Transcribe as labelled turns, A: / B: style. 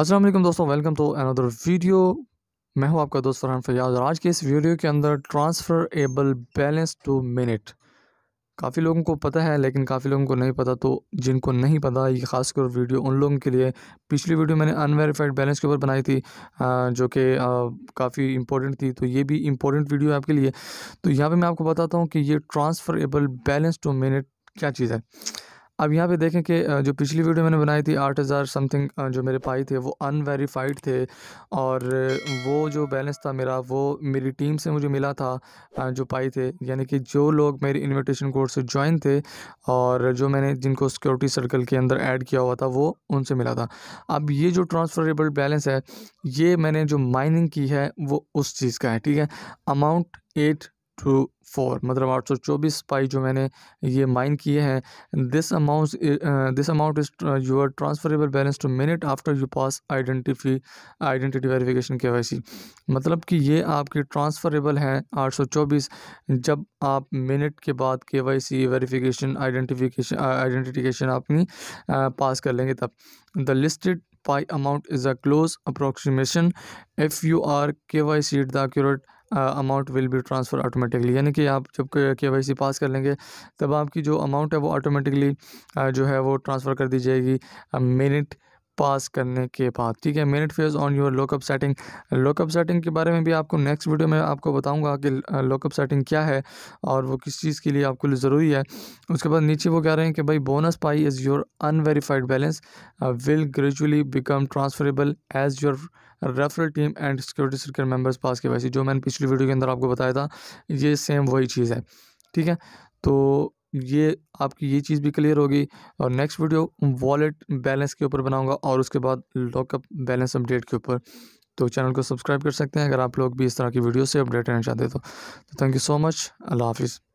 A: अस्सलाम वालेकुम दोस्तों वेलकम टू अनदर वीडियो मैं हूं आपका दोस्त फरहान फयाज और आज के इस वीडियो के अंदर transferable balance to mainnet काफ़ी लोगों को पता है लेकिन काफ़ी लोगों को नहीं पता तो जिनको नहीं पता ये खासकर वीडियो उन लोगों के लिए पिछली वीडियो मैंने अनवेरीफाइड बैलेंस के ऊपर बनाई थी जो कि काफ़ी इंपॉर्टेंट थी तो ये भी इंपॉर्टेंट वीडियो है आपके लिए तो यहाँ पर मैं आपको बताता हूँ कि ये transferable balance to mainnet क्या चीज़ है अब यहाँ पे देखें कि जो पिछली वीडियो मैंने बनाई थी आठ हज़ार समथिंग जो मेरे पाई थे वो अनवेरीफाइड थे और वो जो बैलेंस था मेरा वो मेरी टीम से मुझे मिला था जो पाई थे यानी कि जो लोग मेरी इन्विटेशन कोर्स से ज्वाइन थे और जो मैंने जिनको सिक्योरिटी सर्कल के अंदर ऐड किया हुआ था वो उनसे मिला था अब ये जो ट्रांसफरेबल बैलेंस है ये मैंने जो माइनिंग की है वो उस चीज़ का है ठीक है अमाउंट एट टू फोर मतलब आठ सौ चौबीस पाई जो मैंने ये माइन किए हैं this amount this amount is your transferable balance to mainnet after you pass identify identity verification K C मतलब कि ये आपके ट्रांसफरेबल हैं आठ सौ चौबीस जब आप मिनट के बाद K Y C verification identification identification अपनी पास uh, कर लेंगे तब the listed Pi amount is a close approximation if you are K Y C the accurate amount will be transfer automatically यानी कि आप जब के वाई सी पास कर लेंगे तब आपकी जो अमाउंट है वो ऑटोमेटिकली जो है वो ट्रांसफ़र कर दी जाएगी मिनट पास करने के बाद ठीक है mainnet phase on your lockup setting lockup setting के बारे में भी आपको नेक्स्ट वीडियो में आपको बताऊंगा कि लोकअप सेटिंग क्या है और वो किस चीज़ के लिए आपको ज़रूरी है उसके बाद नीचे वो कह रहे हैं कि भाई bonus Pi is your unverified balance will gradually become transferable as your referral team and security circle members pass के वैसे जो मैंने पिछली वीडियो के अंदर आपको बताया था ये सेम वही चीज़ है ठीक है तो ये आपकी ये चीज़ भी क्लियर होगी और नेक्स्ट वीडियो वॉलेट बैलेंस के ऊपर बनाऊंगा और उसके बाद लॉकअप बैलेंस अपडेट के ऊपर तो चैनल को सब्सक्राइब कर सकते हैं अगर आप लोग भी इस तरह की वीडियो से अपडेट रहना चाहते तो थैंक यू सो मच अल्लाह हाफिज़